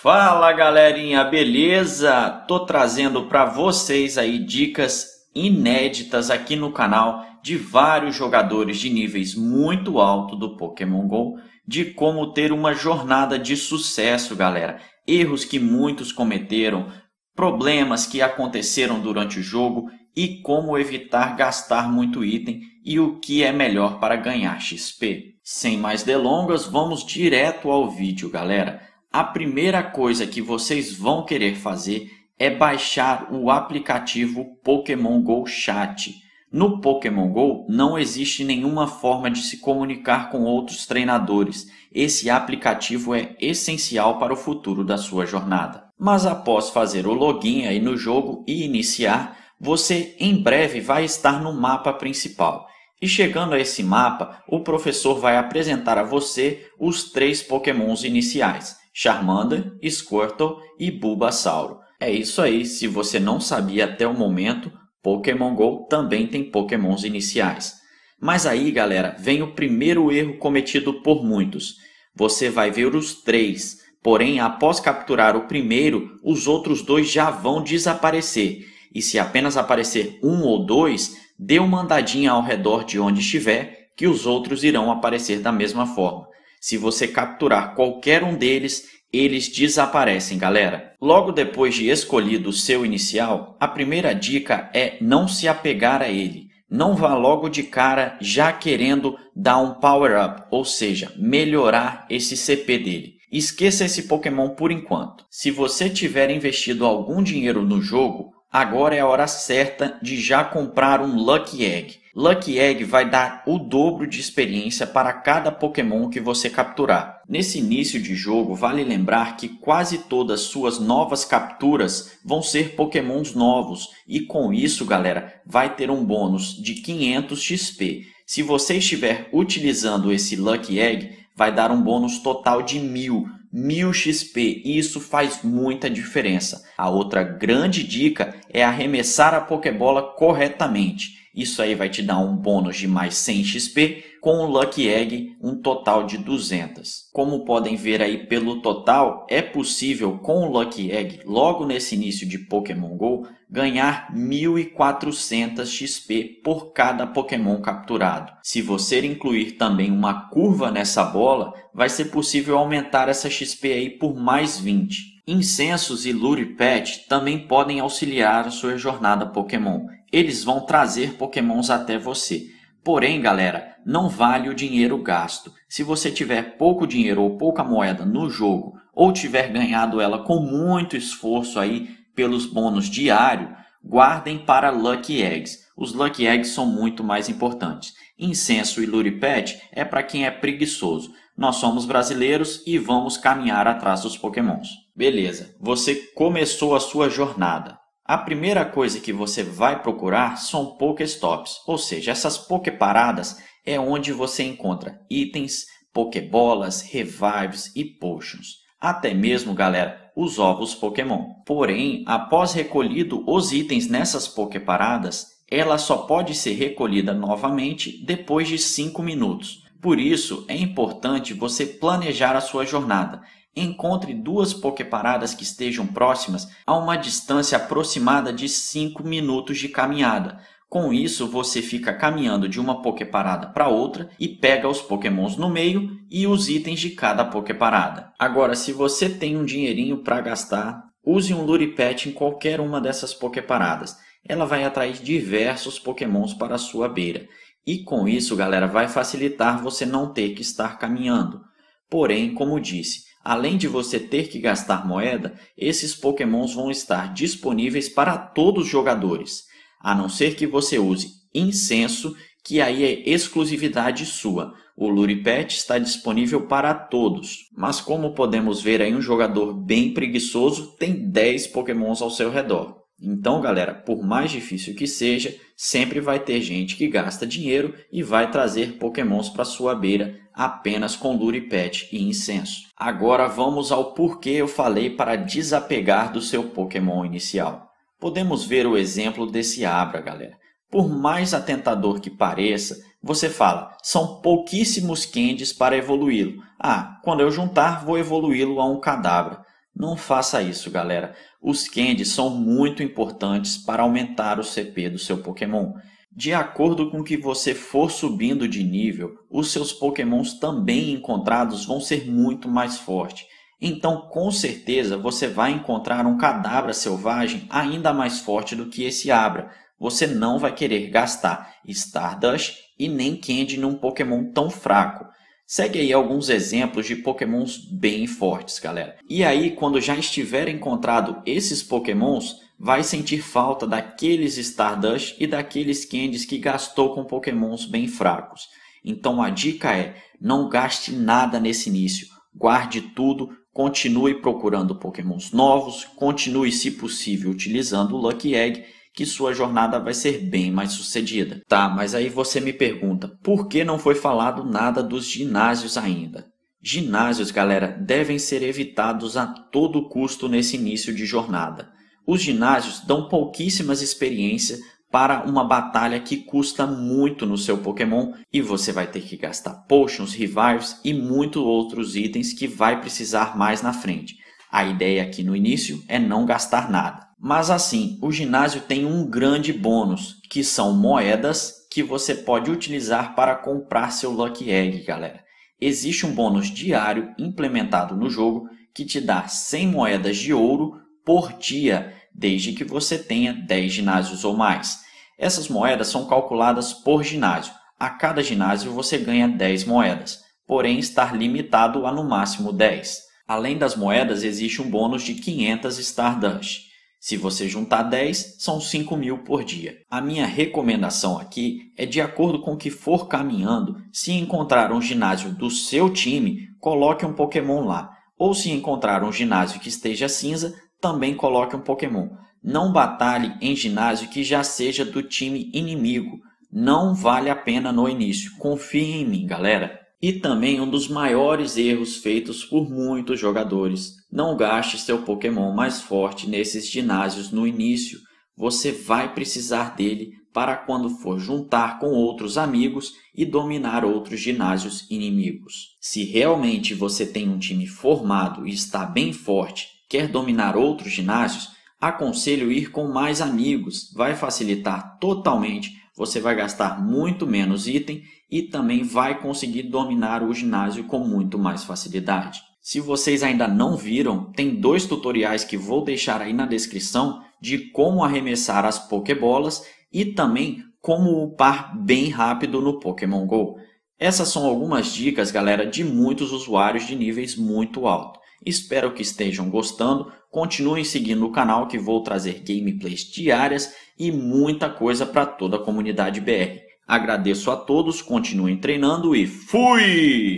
Fala galerinha, beleza? Tô trazendo para vocês aí dicas inéditas aqui no canal de vários jogadores de níveis muito alto do Pokémon GO de como ter uma jornada de sucesso, galera. Erros que muitos cometeram, problemas que aconteceram durante o jogo e como evitar gastar muito item e o que é melhor para ganhar XP. Sem mais delongas, vamos direto ao vídeo, galera a primeira coisa que vocês vão querer fazer é baixar o aplicativo Pokémon Go Chat. No Pokémon Go não existe nenhuma forma de se comunicar com outros treinadores. Esse aplicativo é essencial para o futuro da sua jornada. Mas após fazer o login aí no jogo e iniciar, você em breve vai estar no mapa principal. E chegando a esse mapa, o professor vai apresentar a você os três Pokémons iniciais. Charmander, Squirtle e Bulbasauro. É isso aí, se você não sabia até o momento, Pokémon GO também tem pokémons iniciais. Mas aí, galera, vem o primeiro erro cometido por muitos. Você vai ver os três, porém, após capturar o primeiro, os outros dois já vão desaparecer. E se apenas aparecer um ou dois, dê uma andadinha ao redor de onde estiver, que os outros irão aparecer da mesma forma. Se você capturar qualquer um deles, eles desaparecem, galera. Logo depois de escolhido o seu inicial, a primeira dica é não se apegar a ele. Não vá logo de cara já querendo dar um power-up, ou seja, melhorar esse CP dele. Esqueça esse Pokémon por enquanto. Se você tiver investido algum dinheiro no jogo, agora é a hora certa de já comprar um Lucky Egg. Lucky Egg vai dar o dobro de experiência para cada Pokémon que você capturar. Nesse início de jogo, vale lembrar que quase todas suas novas capturas vão ser Pokémons novos, e com isso, galera, vai ter um bônus de 500 XP. Se você estiver utilizando esse Lucky Egg, vai dar um bônus total de 1000, 1000 XP e isso faz muita diferença. A outra grande dica é arremessar a Pokébola corretamente. Isso aí vai te dar um bônus de mais 100 XP, com o Lucky Egg um total de 200. Como podem ver aí pelo total, é possível com o Lucky Egg, logo nesse início de Pokémon GO, ganhar 1.400 XP por cada Pokémon capturado. Se você incluir também uma curva nessa bola, vai ser possível aumentar essa XP aí por mais 20. Incensos e Lure Pet também podem auxiliar a sua jornada Pokémon eles vão trazer pokémons até você. Porém, galera, não vale o dinheiro gasto. Se você tiver pouco dinheiro ou pouca moeda no jogo, ou tiver ganhado ela com muito esforço aí pelos bônus diário, guardem para Lucky Eggs. Os Lucky Eggs são muito mais importantes. Incenso e Luripet é para quem é preguiçoso. Nós somos brasileiros e vamos caminhar atrás dos pokémons. Beleza, você começou a sua jornada. A primeira coisa que você vai procurar são Pokestops, ou seja, essas Poképaradas é onde você encontra itens, Pokébolas, Revives e Potions. Até mesmo, galera, os ovos Pokémon. Porém, após recolhido os itens nessas Poképaradas, ela só pode ser recolhida novamente depois de 5 minutos. Por isso, é importante você planejar a sua jornada encontre duas pokeparadas que estejam próximas a uma distância aproximada de 5 minutos de caminhada. Com isso, você fica caminhando de uma pokeparada para outra e pega os pokémons no meio e os itens de cada pokeparada. Agora, se você tem um dinheirinho para gastar, use um Luripet em qualquer uma dessas pokeparadas. Ela vai atrair diversos pokémons para a sua beira. E com isso, galera, vai facilitar você não ter que estar caminhando. Porém, como disse, Além de você ter que gastar moeda, esses pokémons vão estar disponíveis para todos os jogadores, a não ser que você use incenso, que aí é exclusividade sua. O Luripet está disponível para todos, mas como podemos ver aí um jogador bem preguiçoso tem 10 pokémons ao seu redor. Então, galera, por mais difícil que seja, sempre vai ter gente que gasta dinheiro e vai trazer pokémons para sua beira apenas com luripet e incenso. Agora vamos ao porquê eu falei para desapegar do seu pokémon inicial. Podemos ver o exemplo desse Abra, galera. Por mais atentador que pareça, você fala, são pouquíssimos candies para evoluí-lo. Ah, quando eu juntar, vou evoluí-lo a um cadabra. Não faça isso, galera. Os candies são muito importantes para aumentar o CP do seu Pokémon. De acordo com que você for subindo de nível, os seus Pokémons também encontrados vão ser muito mais fortes. Então, com certeza, você vai encontrar um Cadabra selvagem ainda mais forte do que esse Abra. Você não vai querer gastar Stardust e nem Candy num Pokémon tão fraco. Segue aí alguns exemplos de pokémons bem fortes, galera. E aí, quando já estiver encontrado esses pokémons, vai sentir falta daqueles Stardust e daqueles Candies que gastou com pokémons bem fracos. Então a dica é, não gaste nada nesse início. Guarde tudo, continue procurando pokémons novos, continue se possível utilizando o Lucky Egg que sua jornada vai ser bem mais sucedida. Tá, mas aí você me pergunta, por que não foi falado nada dos ginásios ainda? Ginásios, galera, devem ser evitados a todo custo nesse início de jornada. Os ginásios dão pouquíssimas experiências para uma batalha que custa muito no seu Pokémon e você vai ter que gastar potions, revives e muitos outros itens que vai precisar mais na frente. A ideia aqui no início é não gastar nada. Mas assim, o ginásio tem um grande bônus, que são moedas que você pode utilizar para comprar seu Lucky Egg, galera. Existe um bônus diário implementado no jogo que te dá 100 moedas de ouro por dia, desde que você tenha 10 ginásios ou mais. Essas moedas são calculadas por ginásio. A cada ginásio você ganha 10 moedas, porém estar limitado a no máximo 10. Além das moedas, existe um bônus de 500 Stardust. Se você juntar 10, são 5 mil por dia. A minha recomendação aqui é de acordo com o que for caminhando, se encontrar um ginásio do seu time, coloque um Pokémon lá. Ou se encontrar um ginásio que esteja cinza, também coloque um Pokémon. Não batalhe em ginásio que já seja do time inimigo. Não vale a pena no início. Confie em mim, galera. E também um dos maiores erros feitos por muitos jogadores. Não gaste seu Pokémon mais forte nesses ginásios no início. Você vai precisar dele para quando for juntar com outros amigos e dominar outros ginásios inimigos. Se realmente você tem um time formado e está bem forte, quer dominar outros ginásios, aconselho ir com mais amigos, vai facilitar totalmente você vai gastar muito menos item e também vai conseguir dominar o ginásio com muito mais facilidade. Se vocês ainda não viram, tem dois tutoriais que vou deixar aí na descrição de como arremessar as pokebolas e também como upar bem rápido no Pokémon GO. Essas são algumas dicas, galera, de muitos usuários de níveis muito alto. Espero que estejam gostando, continuem seguindo o canal que vou trazer gameplays diárias e muita coisa para toda a comunidade BR. Agradeço a todos, continuem treinando e fui!